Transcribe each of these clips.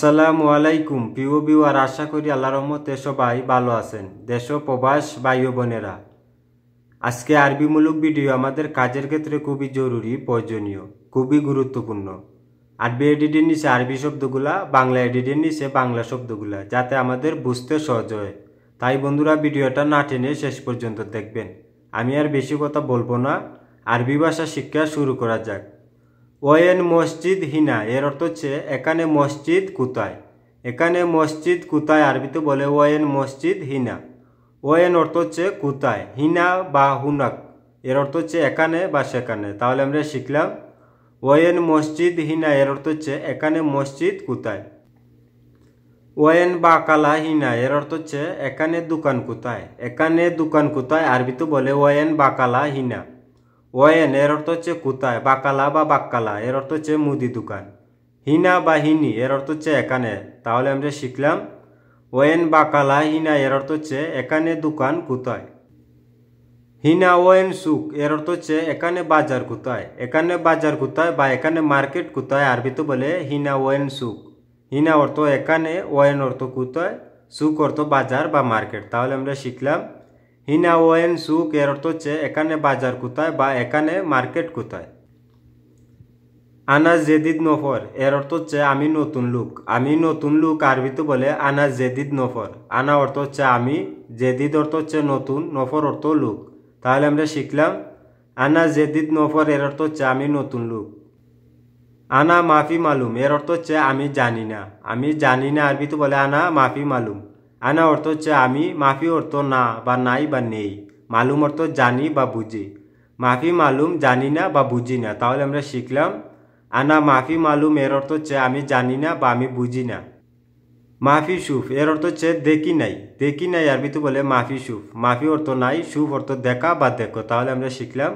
আসসালামু আলাইকুম প্রিয় বিওয়ার আশা করি আল্লাহ রহমতে সবাই ভালো আছেন দেশ প্রবাস বায়ু বোনেরা আজকে আরবিমূলক ভিডিও আমাদের কাজের ক্ষেত্রে খুবই জরুরি প্রয়োজনীয় খুবই গুরুত্বপূর্ণ আরবি এডিটের নিচে আরবি শব্দগুলা বাংলা এডিটের নিচে বাংলা শব্দগুলা যাতে আমাদের বুঝতে সহজ হয় তাই বন্ধুরা ভিডিওটা না টেনে শেষ পর্যন্ত দেখবেন আমি আর বেশি কথা বলবো না আরবি ভাষা শিক্ষা শুরু করা যাক ওয়েন মসজিদ হিনা এর অর্থ হচ্ছে এখানে মসজিদ কোথায় এখানে মসজিদ কোথায় আরবিতে বলে ওয়েন মসজিদ হিনা ওয়েন অর্থ হচ্ছে কোথায় হিনা বা হুনাক এর অর্থ হচ্ছে এখানে বা সেখানে তাহলে আমরা শিখলাম ওয়েন মসজিদ হিনা এর অর্থ হচ্ছে এখানে মসজিদ কোথায় ওয়েন বা কালা হিনা এর অর্থ হচ্ছে এখানে দোকান কোথায় এখানে দোকান কোথায় আরবিতে বলে ওয়েন বা কালা হিনা ওয়েন এর অর্থ হচ্ছে কোথায় বাকালা বা বাক্কালা এর অর্থ হচ্ছে মুদি দোকান হিনা বা হিনি এর অর্থ হচ্ছে এখানে তাহলে আমরা শিখলাম ওয়েন বাকালা হিনা এর অর্থ হচ্ছে এখানে দোকান কোথায় হিনা ওয়েন সুক এর অর্থ হচ্ছে এখানে বাজার কোথায় এখানে বাজার কোথায় বা এখানে মার্কেট কোথায় তো বলে হিনা ওয়েন সুক হিনা অর্থ এখানে ওয়েন অর্থ কোথায় সুক অর্থ বাজার বা মার্কেট তাহলে আমরা শিখলাম ওয়েন সুক এর অর্থ হচ্ছে এখানে বাজার কোথায় বা এখানে মার্কেট কোথায় আনা জেদিদ নফর এর অর্থ হচ্ছে আমি নতুন লুক আমি নতুন লুক আরবি তো বলে আনা জেদিদ নফর আনা অর্থ হচ্ছে আমি জেদিদ অর্থ হচ্ছে নতুন নফর অর্থ লুক তাহলে আমরা শিখলাম আনা জেদিদ নফর এর অর্থ হচ্ছে আমি নতুন লুক আনা মাফি মালুম এর অর্থ হচ্ছে আমি জানি না আমি জানি না আরবি তো বলে আনা মাফি মালুম আনা অর্থ হচ্ছে আমি মাফি অর্থ না বা নাই বা নেই মালুম অর্থ জানি বা বুঝি মাফি মালুম জানি না বা বুঝি না তাহলে আমরা শিখলাম আনা মাফি মালুম এর অর্থ হচ্ছে আমি জানি না বা আমি বুঝি না মাফি সুফ এর অর্থ হচ্ছে দেখি নাই দেখি নাই আরবিতে বলে মাফি সুফ মাফি অর্থ নাই সুফ অর্থ দেখা বা দেখো তাহলে আমরা শিখলাম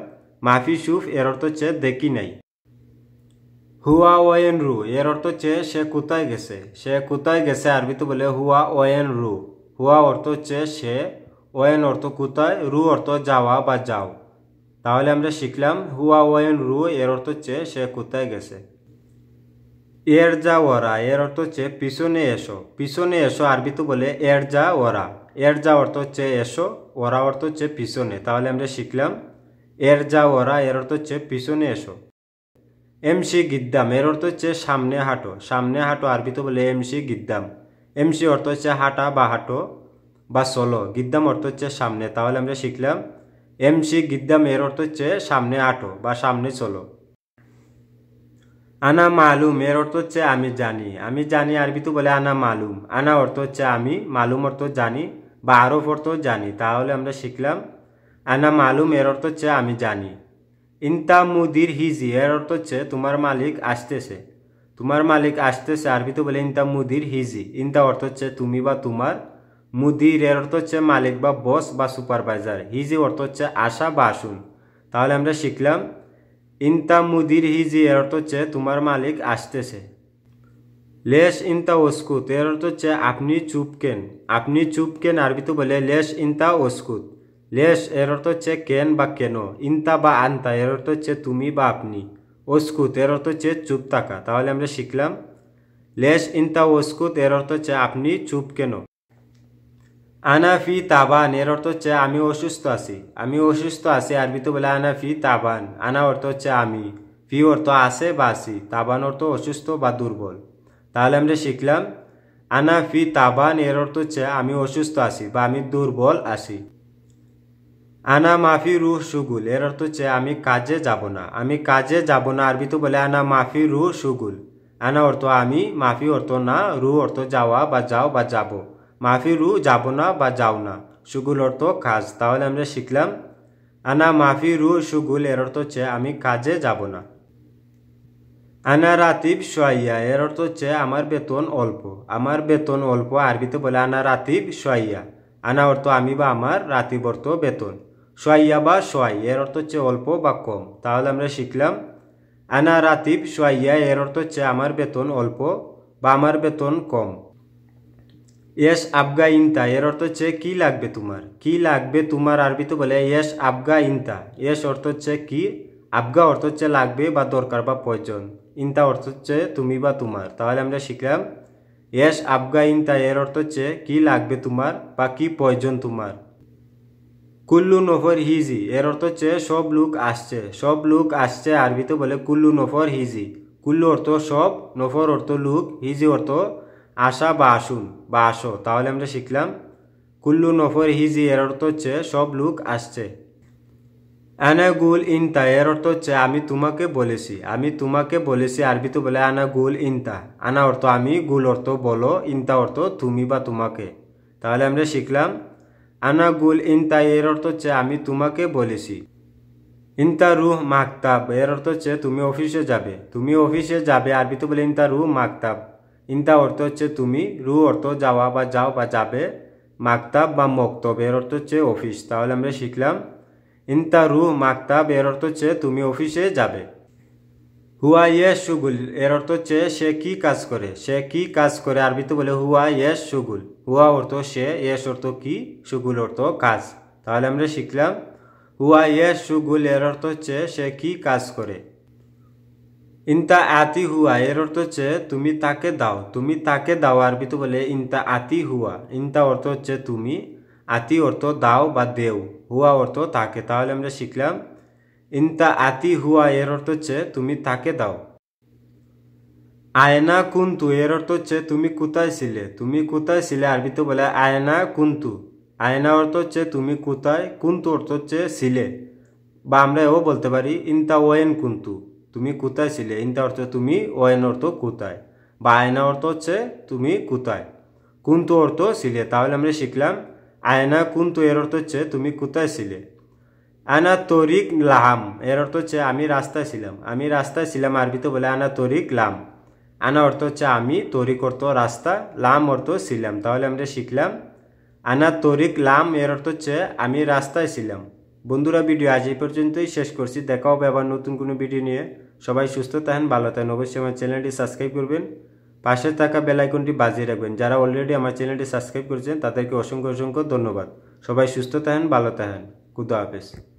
মাফি সুফ এর অর্থ হচ্ছে দেখি নাই হুয়া ওয়েন রু এর অর্থ হচ্ছে সে কোথায় গেছে সে কোথায় গেছে আরবিতে বলে হুয়া ওয়েন রু হুয়া অর্থ হচ্ছে সে ওয়েন অর্থ কোথায় রু অর্থ যাওয়া বা যাও তাহলে আমরা শিখলাম হুয়া ওয়েন রু এর অর্থ হচ্ছে সে কোথায় গেছে এর যা ওরা এর অর্থ হচ্ছে পিছনে এসো পিছনে এসো আরবিতে বলে এর যা ওরা এর যা অর্থ হচ্ছে এসো ওরা অর্থ হচ্ছে পিছনে তাহলে আমরা শিখলাম এর যা ওরা এর অর্থ হচ্ছে পিছনে এসো এমসি গিদ্দাম এর অর্থ হচ্ছে সামনে হাঁটো সামনে হাঁটো আরবিতে বলে এমসি গিদ্দাম এমসি অর্থ হচ্ছে হাঁটা বা হাঁটো বা চলো গিদ্দাম অর্থ হচ্ছে সামনে তাহলে আমরা শিখলাম এমসি গিদ্দাম এর অর্থ হচ্ছে সামনে হাঁটো বা সামনে চলো আনা মালুম এর অর্থ হচ্ছে আমি জানি আমি জানি আরবিতে বলে আনা মালুম আনা অর্থ হচ্ছে আমি মালুম অর্থ জানি বা আরব অর্থ জানি তাহলে আমরা শিখলাম আনা মালুম এর অর্থ হচ্ছে আমি জানি ইনতা মুদির হিজি এর অর্থ হচ্ছে তোমার মালিক আসতেছে তোমার মালিক আসতেছে আরবিতে বলে ইনতা মুদির হিজি ইনতা অর্থ হচ্ছে তুমি বা তোমার মুদির এর অর্থ হচ্ছে মালিক বা বস বা সুপারভাইজার হিজি অর্থ হচ্ছে আশা বা আসুন তাহলে আমরা শিখলাম ইনতা মুদির হিজি এর অর্থ হচ্ছে তোমার মালিক আসতেছে লেস ইনতা অস্কুত এর অর্থ হচ্ছে আপনি চুপকেন আপনি চুপকেন আরবি আরবিতে বলে লেস ইনতা ওস্কুত লেস এর অর্থ হচ্ছে কেন বা কেন ইন্তা বা আন্তা এর অর্থ হচ্ছে তুমি বা আপনি ওস্কুত এর অর্থ হচ্ছে চুপ থাকা তাহলে আমরা শিখলাম লেস ইন্তা ওস্কুত এর অর্থ হচ্ছে আপনি চুপ কেন আনাফি তাবান এর অর্থ হচ্ছে আমি অসুস্থ আছি আমি অসুস্থ আছি আরবিতে বলে আনাফি তাবান আনা অর্থ হচ্ছে আমি ফি অর্থ আছে বা আছি তাবান অর্থ অসুস্থ বা দুর্বল তাহলে আমরা শিখলাম আনাফি তাবান এর অর্থ হচ্ছে আমি অসুস্থ আছি বা আমি দুর্বল আছি আনা মাফি রুহ সুগুল এর অর্থ হচ্ছে আমি কাজে যাব না আমি কাজে যাব না আরবি তো বলে আনা মাফি রুহ সুগুল আনা অর্থ আমি মাফি অর্থ না রু অর্থ যাওয়া বা যাও বা যাব মাফি রু যাব না বা যাও না সুগুল অর্থ কাজ তাহলে আমরা শিখলাম আনা মাফি রু সুগুল এর অর্থ হচ্ছে আমি কাজে যাব না আনা রাতিব সোয়াইয়া এর অর্থ হচ্ছে আমার বেতন অল্প আমার বেতন অল্প আরবিতে বলে আনা রাতিব সোয়াইয়া আনা অর্থ আমি বা আমার রাতিব অর্থ বেতন সোয়াইয়া বা সোয়াই এর অর্থ হচ্ছে অল্প বা কম তাহলে আমরা শিখলাম আনা রাতিব সোয়াইয়া এর অর্থ হচ্ছে আমার বেতন অল্প বা আমার বেতন কম ইয়েস আবগা ইনতা এর অর্থ হচ্ছে কি লাগবে তোমার কি লাগবে তোমার আরবিতে বলে এস আবগা ইনতা এস অর্থ হচ্ছে কি আবগা অর্থ হচ্ছে লাগবে বা দরকার বা প্রয়োজন ইনতা অর্থ হচ্ছে তুমি বা তোমার তাহলে আমরা শিখলাম ইয়েস আবগা ইনতা এর অর্থ হচ্ছে কি লাগবে তোমার বা কি প্রয়োজন তোমার কুল্লু নফর হিজি এর অর্থ হচ্ছে সব লোক আসছে সব লোক আসছে আরবিতে বলে কুল্লু নফর হিজি কুল্লু অর্থ সব নফর অর্থ লোক হিজি অর্থ আসা বা আসুন বা আসো তাহলে আমরা শিখলাম কুল্লু নফর হিজি এর অর্থ হচ্ছে সব লোক আসছে আনা গুল ইনতা এর অর্থ হচ্ছে আমি তোমাকে বলেছি আমি তোমাকে বলেছি আরবিতে বলে আনা গুল ইনতা আনা অর্থ আমি গুল অর্থ বলো ইনতা অর্থ তুমি বা তোমাকে তাহলে আমরা শিখলাম আনাগুল ইনতা এর অর্থ হচ্ছে আমি তোমাকে বলেছি ইনতা রুহ মাকতাব এর অর্থ হচ্ছে তুমি অফিসে যাবে তুমি অফিসে যাবে আরবিতে বলে ইনতা রুহ মাকতাব ইনতা অর্থ হচ্ছে তুমি রু অর্থ যাওয়া বা যাও বা যাবে মাকতাব বা মক্তব এর অর্থ হচ্ছে অফিস তাহলে আমরা শিখলাম ইনতা রুহ মাকতাব এর অর্থ হচ্ছে তুমি অফিসে যাবে হুয়া ইয়ে সুগুল এর অর্থ হচ্ছে সে কি কাজ করে সে কি কাজ করে আরবিতে বলে হুয়া ইয়ে সুগুল হুয়া অর্থ সে ইয়েস অর্থ কি সুগুল অর্থ কাজ তাহলে আমরা শিখলাম হুয়া ইয়ে সুগুল এর অর্থ হচ্ছে সে কি কাজ করে ইনতা আতি হুয়া এর অর্থ হচ্ছে তুমি তাকে দাও তুমি তাকে দাও আরবিতে বলে ইনতা আতি হুয়া ইনতা অর্থ হচ্ছে তুমি আতি অর্থ দাও বা দেও হুয়া অর্থ তাকে তাহলে আমরা শিখলাম ইন্তা আতি হুয়া এর অর্থ হচ্ছে তুমি তাকে দাও আয়না কুন্তু এর অর্থ হচ্ছে তুমি কোথায় ছিলে তুমি কোথায় ছিলে আরবিতে বলে আয়না কুন্তু আয়না অর্থ হচ্ছে তুমি কোথায় কুন্তু অর্থ হচ্ছে ছিলে বা আমরা এও বলতে পারি ইন্তা ওয়েন কুন্তু তুমি কোথায় ছিলে ইন্তা অর্থ তুমি ওয়েন অর্থ কোথায় বা আয়না অর্থ হচ্ছে তুমি কোথায় কুন্তু অর্থ ছিলে তাহলে আমরা শিখলাম আয়না কুন্তু এর অর্থ হচ্ছে তুমি কোথায় ছিলে আনা তরিক লাহাম এর অর্থ হচ্ছে আমি রাস্তায় ছিলাম আমি রাস্তায় ছিলাম আরবিতে বলে আনা তরিক লাম আনা অর্থ হচ্ছে আমি তরিক অর্থ রাস্তা লাম অর্থ ছিলাম তাহলে আমরা শিখলাম আনা তরিক লাম এর অর্থ হচ্ছে আমি রাস্তায় ছিলাম বন্ধুরা ভিডিও আজ এই পর্যন্তই শেষ করছি দেখা হবে আবার নতুন কোনো ভিডিও নিয়ে সবাই সুস্থ থাকেন ভালো থাকেন অবশ্যই আমার চ্যানেলটি সাবস্ক্রাইব করবেন পাশে থাকা বেলাইকনটি বাজিয়ে রাখবেন যারা অলরেডি আমার চ্যানেলটি সাবস্ক্রাইব করেছেন তাদেরকে অসংখ্য অসংখ্য ধন্যবাদ সবাই সুস্থ থাকেন ভালো থাকেন খুদা হাফেজ